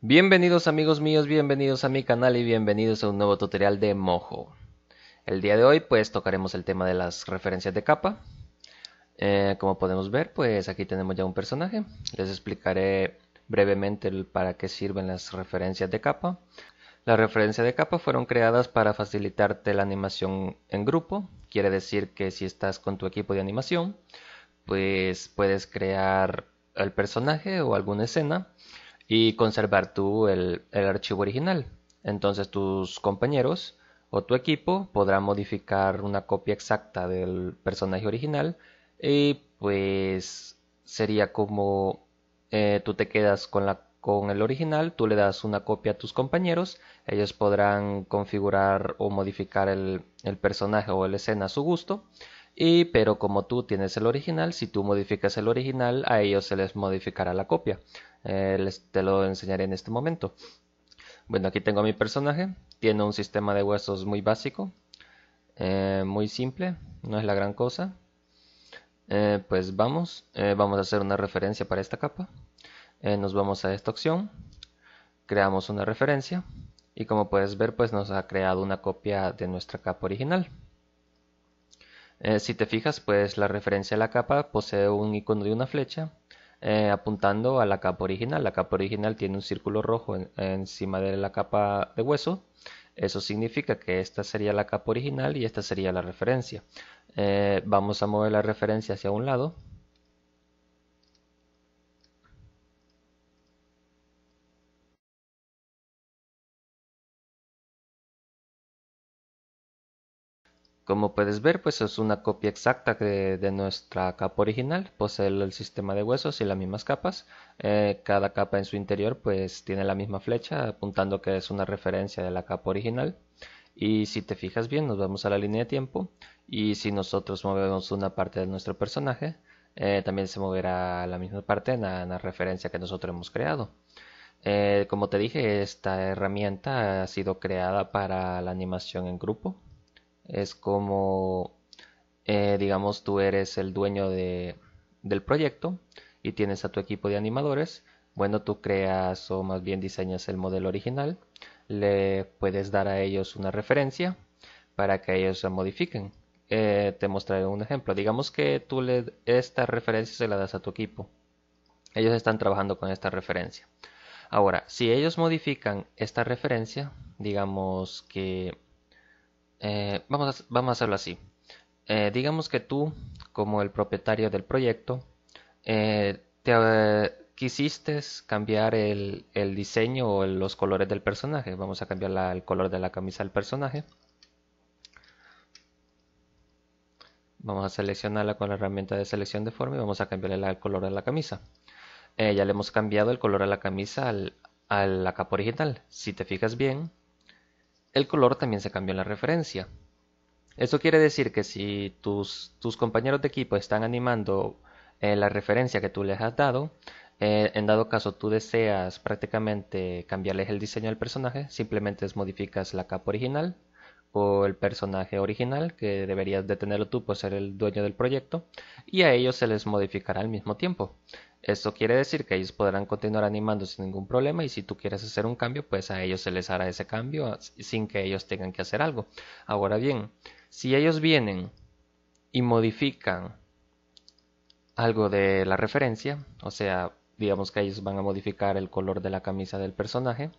Bienvenidos amigos míos, bienvenidos a mi canal y bienvenidos a un nuevo tutorial de Mojo. El día de hoy pues tocaremos el tema de las referencias de capa. Eh, como podemos ver pues aquí tenemos ya un personaje. Les explicaré brevemente para qué sirven las referencias de capa. Las referencias de capa fueron creadas para facilitarte la animación en grupo. Quiere decir que si estás con tu equipo de animación, pues puedes crear el personaje o alguna escena y conservar tú el, archivo original. Entonces tus compañeros o tu equipo podrá modificar una copia exacta del personaje original y pues sería como eh, tú te quedas con la con el original, tú le das una copia a tus compañeros, ellos podrán configurar o modificar el, personaje o la escena a su gusto. Y, pero como tú tienes el original, si tú modificas el original, a ellos se les modificará la copia. Eh, te lo enseñaré en este momento. Bueno, aquí tengo a mi personaje. Tiene un sistema de huesos muy básico, eh, muy simple, no es la gran cosa. Eh, pues vamos, vamos a hacer una referencia para esta capa. Eh, nos vamos a esta opción, creamos una referencia y como puedes ver pues nos ha creado una copia de nuestra capa original. Eh, si te fijas pues la referencia a la capa posee un icono de una flecha eh, apuntando a la capa original. La capa original tiene un círculo rojo encima de la capa de hueso. Eso significa que esta sería la capa original y esta sería la referencia. vamos a mover la referencia hacia un lado Como puedes ver, pues es una copia exacta de, nuestra capa original, posee el, sistema de huesos y las mismas capas. Eh, cada capa en su interior pues tiene la misma flecha, apuntando que es una referencia de la capa original. Y si te fijas bien, nos vamos a la línea de tiempo y si nosotros movemos una parte de nuestro personaje, eh, también se moverá la misma parte en la, referencia que nosotros hemos creado. Eh, como te dije, esta herramienta ha sido creada para la animación en grupo, es como, eh, digamos, tú eres el dueño del proyecto y tienes a tu equipo de animadores. Bueno, tú creas o más bien diseñas el modelo original, le puedes dar a ellos una referencia para que ellos la modifiquen. Eh, te mostraré un ejemplo. Digamos que tú le esta referencia se la das a tu equipo. Ellos están trabajando con esta referencia. Ahora, si ellos modifican esta referencia, digamos que eh, vamos, a, hacerlo así. Eh, digamos que tú, como el propietario del proyecto, eh, te, quisiste cambiar el, diseño o los colores del personaje. Vamos a cambiar el color de la camisa del personaje. Vamos a seleccionarla con la herramienta de selección de forma y vamos a cambiarle el color de la camisa. ya le hemos cambiado el color a la camisa al, a la capa original. Si te fijas bien, el color también se cambió en la referencia. Eso quiere decir que si tus, tus compañeros de equipo están animando eh, la referencia que tú les has dado, eh, en dado caso tú deseas prácticamente cambiarles el diseño del personaje, simplemente modificas la capa original o el personaje original que deberías de tenerlo tú por ser el dueño del proyecto y a ellos se les modificará al mismo tiempo. Esto quiere decir que ellos podrán continuar animando sin ningún problema y si tú quieres hacer un cambio, pues a ellos se les hará ese cambio sin que ellos tengan que hacer algo. Ahora bien, si ellos vienen y modifican algo de la referencia, o sea, digamos que ellos van a modificar el color de la camisa del personaje,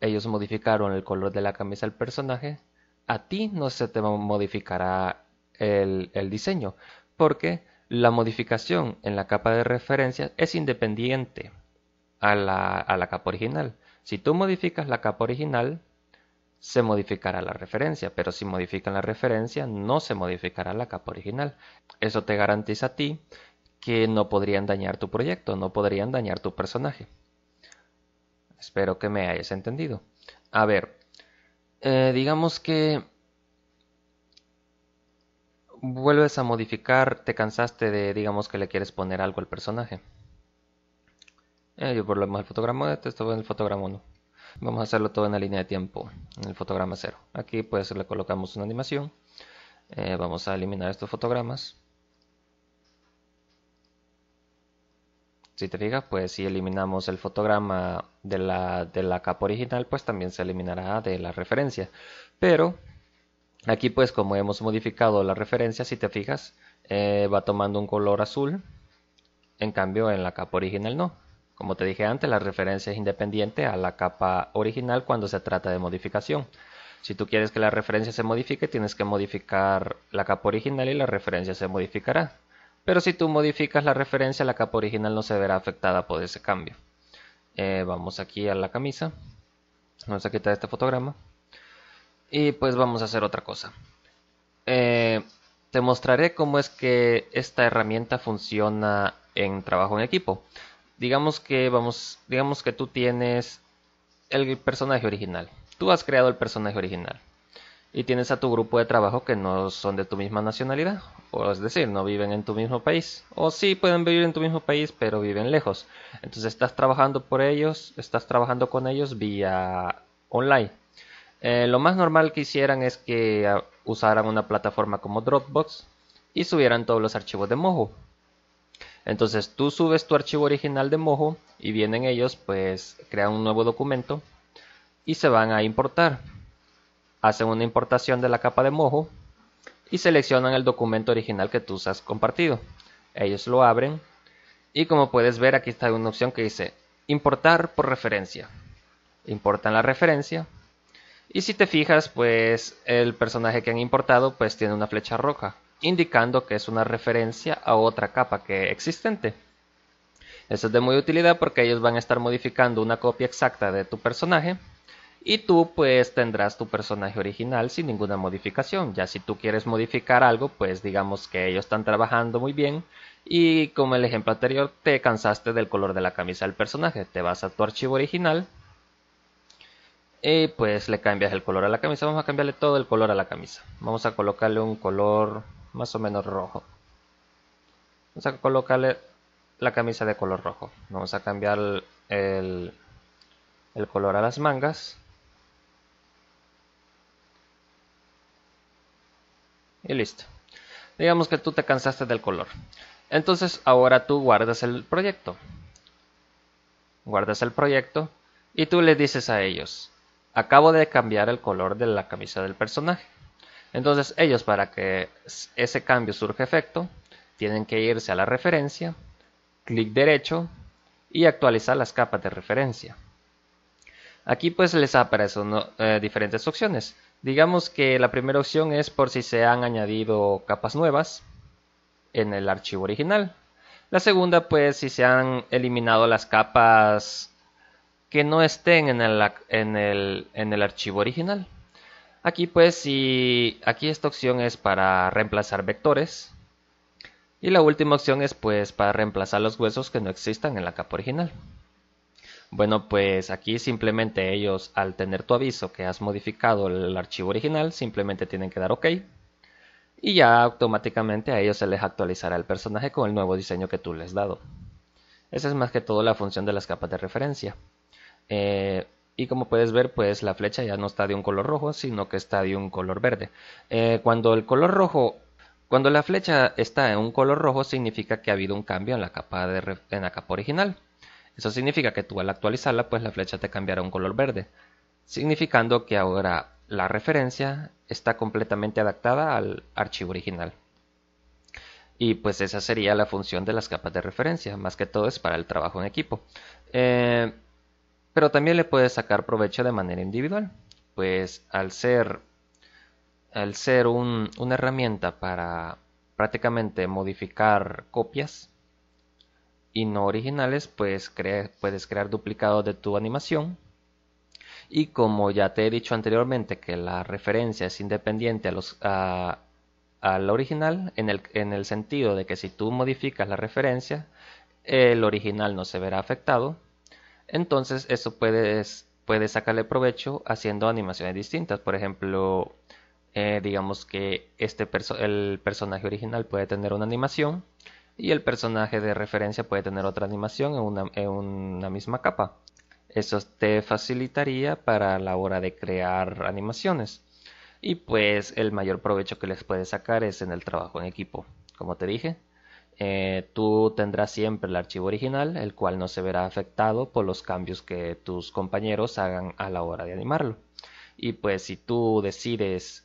ellos modificaron el color de la camisa del personaje, a ti no se te modificará el, el diseño, porque la modificación en la capa de referencia es independiente a la, capa original. Si tú modificas la capa original, se modificará la referencia, pero si modifican la referencia, no se modificará la capa original. Eso te garantiza a ti que no podrían dañar tu proyecto, no podrían dañar tu personaje. Espero que me hayas entendido. A ver, eh, digamos que vuelves a modificar, te cansaste de, digamos que le quieres poner algo al personaje. Eh, yo por lo el fotograma de este, esto en el fotograma 1. Vamos a hacerlo todo en la línea de tiempo, en el fotograma 0. Aquí pues le colocamos una animación. Eh, vamos a eliminar estos fotogramas. Si te fijas, pues si eliminamos el fotograma de la, de la capa original, pues también se eliminará de la referencia. Pero Aquí pues como hemos modificado la referencia, si te fijas, eh, va tomando un color azul. En cambio en la capa original no. Como te dije antes, la referencia es independiente a la capa original cuando se trata de modificación. Si tú quieres que la referencia se modifique, tienes que modificar la capa original y la referencia se modificará. Pero si tú modificas la referencia, la capa original no se verá afectada por ese cambio. Eh, vamos aquí a la camisa. Vamos a quitar este fotograma. Y pues vamos a hacer otra cosa. Eh, te mostraré cómo es que esta herramienta funciona en trabajo en equipo. Digamos que vamos, digamos que tú tienes el personaje original. Tú has creado el personaje original y tienes a tu grupo de trabajo que no son de tu misma nacionalidad, o es decir, no viven en tu mismo país, o sí pueden vivir en tu mismo país, pero viven lejos. Entonces estás trabajando por ellos, estás trabajando con ellos vía online. Eh, lo más normal que hicieran es que ah, usaran una plataforma como Dropbox y subieran todos los archivos de Mojo. Entonces tú subes tu archivo original de Mojo y vienen ellos, pues crean un nuevo documento y se van a importar. Hacen una importación de la capa de Mojo y seleccionan el documento original que tú has compartido. Ellos lo abren y como puedes ver aquí está una opción que dice importar por referencia. Importan la referencia y si te fijas, pues el personaje que han importado pues tiene una flecha roja, indicando que es una referencia a otra capa que existente. Eso es de muy utilidad porque ellos van a estar modificando una copia exacta de tu personaje y tú pues tendrás tu personaje original sin ninguna modificación. Ya si tú quieres modificar algo, pues digamos que ellos están trabajando muy bien y como el ejemplo anterior te cansaste del color de la camisa del personaje, te vas a tu archivo original y pues le cambias el color a la camisa vamos a cambiarle todo el color a la camisa vamos a colocarle un color más o menos rojo vamos a colocarle la camisa de color rojo vamos a cambiar el, el color a las mangas y listo digamos que tú te cansaste del color entonces ahora tú guardas el proyecto guardas el proyecto y tú le dices a ellos acabo de cambiar el color de la camisa del personaje. Entonces ellos para que ese cambio surja efecto, tienen que irse a la referencia, clic derecho y actualizar las capas de referencia. Aquí pues les aparecen eh, diferentes opciones. Digamos que la primera opción es por si se han añadido capas nuevas en el archivo original. La segunda pues si se han eliminado las capas que no estén en el, en el archivo original. Aquí pues si aquí esta opción es para reemplazar vectores y la última opción es pues para reemplazar los huesos que no existan en la capa original. Bueno, pues aquí simplemente ellos al tener tu aviso que has modificado el archivo original, simplemente tienen que dar OK. Y ya automáticamente a ellos se les actualizará el personaje con el nuevo diseño que tú les has dado. Esa es más que todo la función de las capas de referencia. Eh, y como puedes ver, pues la flecha ya no está de un color rojo, sino que está de un color verde. Eh, cuando el color rojo, cuando la flecha está en un color rojo, significa que ha habido un cambio en la capa, de, la capa original. Eso significa que tú al actualizarla, pues la flecha te cambiará a un color verde, significando que ahora la referencia está completamente adaptada al archivo original. Y pues esa sería la función de las capas de referencia, más que todo es para el trabajo en equipo. Eh, pero también le puedes sacar provecho de manera individual, pues al ser, al ser un, una herramienta para prácticamente modificar copias y no originales, pues puedes crear duplicados de tu animación. Y como ya te he dicho anteriormente que la referencia es independiente a los, al original en el, sentido de que si tú modificas la referencia, el original no se verá afectado entonces, eso puedes, puedes sacarle provecho haciendo animaciones distintas. Por ejemplo, eh, digamos que este el personaje original puede tener una animación y el personaje de referencia puede tener otra animación en una, en una misma capa. Eso te facilitaría para la hora de crear animaciones. Y pues el mayor provecho que les puedes sacar es en el trabajo en equipo. Como te dije, eh, tú tendrás siempre el archivo original, el cual no se verá afectado por los cambios que tus compañeros hagan a la hora de animarlo. Y pues si tú decides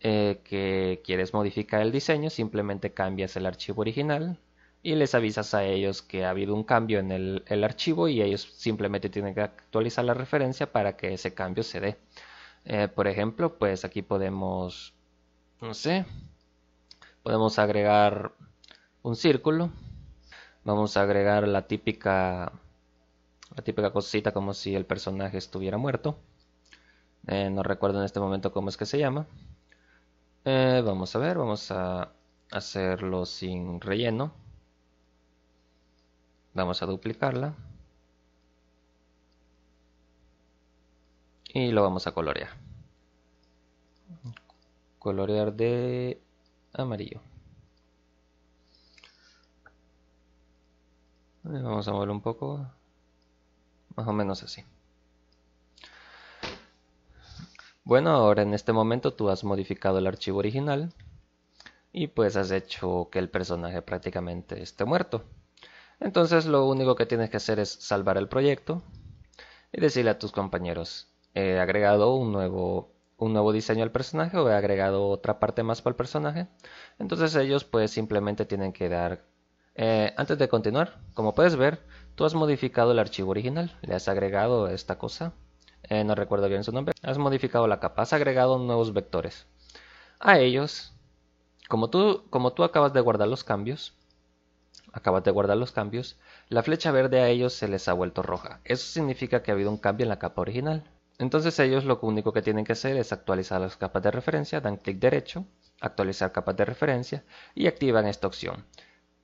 eh, que quieres modificar el diseño, simplemente cambias el archivo original y les avisas a ellos que ha habido un cambio en el, archivo y ellos simplemente tienen que actualizar la referencia para que ese cambio se dé. Eh, por ejemplo, pues aquí podemos, no sé, podemos agregar un círculo. Vamos a agregar la típica, la típica cosita como si el personaje estuviera muerto. Eh, no recuerdo en este momento cómo es que se llama. Eh, vamos a ver, vamos a hacerlo sin relleno. Vamos a duplicarla. Y lo vamos a colorear. Colorear de amarillo. Vamos a mover un poco. Más o menos así. Bueno, ahora en este momento tú has modificado el archivo original y pues has hecho que el personaje prácticamente esté muerto. Entonces lo único que tienes que hacer es salvar el proyecto y decirle a tus compañeros, he agregado un nuevo, un nuevo diseño al personaje o he agregado otra parte más para el personaje. Entonces ellos pues simplemente tienen que dar eh, antes de continuar, como puedes ver, tú has modificado el archivo original, le has agregado esta cosa, eh, no recuerdo bien su nombre, has modificado la capa, has agregado nuevos vectores. A ellos, como tú, como tú acabas de guardar los cambios, acabas de guardar los cambios, la flecha verde a ellos se les ha vuelto roja. Eso significa que ha habido un cambio en la capa original. Entonces ellos lo único que tienen que hacer es actualizar las capas de referencia, dan clic derecho, actualizar capas de referencia y activan esta opción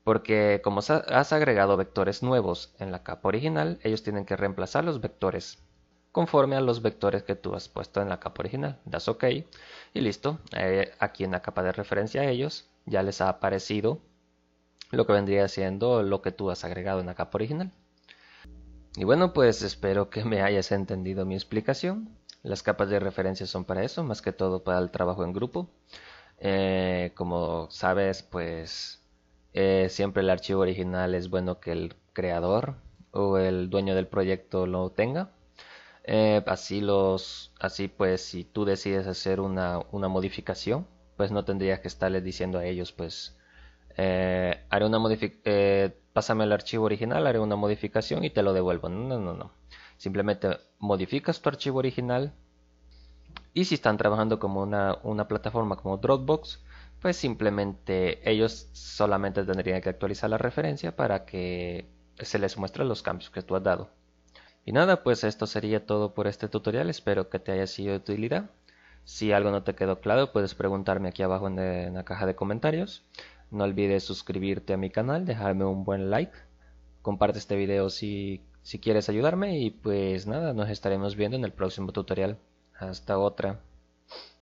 porque como has agregado vectores nuevos en la capa original, ellos tienen que reemplazar los vectores conforme a los vectores que tú has puesto en la capa original. Das OK y listo. Eh, aquí en la capa de referencia a ellos ya les ha aparecido lo que vendría siendo lo que tú has agregado en la capa original. Y bueno, pues espero que me hayas entendido mi explicación. Las capas de referencia son para eso, más que todo para el trabajo en grupo. Eh, como sabes, pues eh, siempre el archivo original es bueno que el creador o el dueño del proyecto lo tenga. Eh, así, los, así pues, si tú decides hacer una, una modificación, pues no tendrías que estarle diciendo a ellos, pues, eh, haré una modificación, pásame el archivo original, haré una modificación y te lo devuelvo. No, no, no, Simplemente modificas tu archivo original y si están trabajando como una, una plataforma como Dropbox, pues simplemente ellos solamente tendrían que actualizar la referencia para que se les muestre los cambios que tú has dado. Y nada, pues esto sería todo por este tutorial, espero que te haya sido de utilidad. Si algo no te quedó claro, puedes preguntarme aquí abajo en, la caja de comentarios. No olvides suscribirte a mi canal, dejarme un buen like, comparte este video si, si quieres ayudarme y pues nada, nos estaremos viendo en el próximo tutorial. Hasta otra.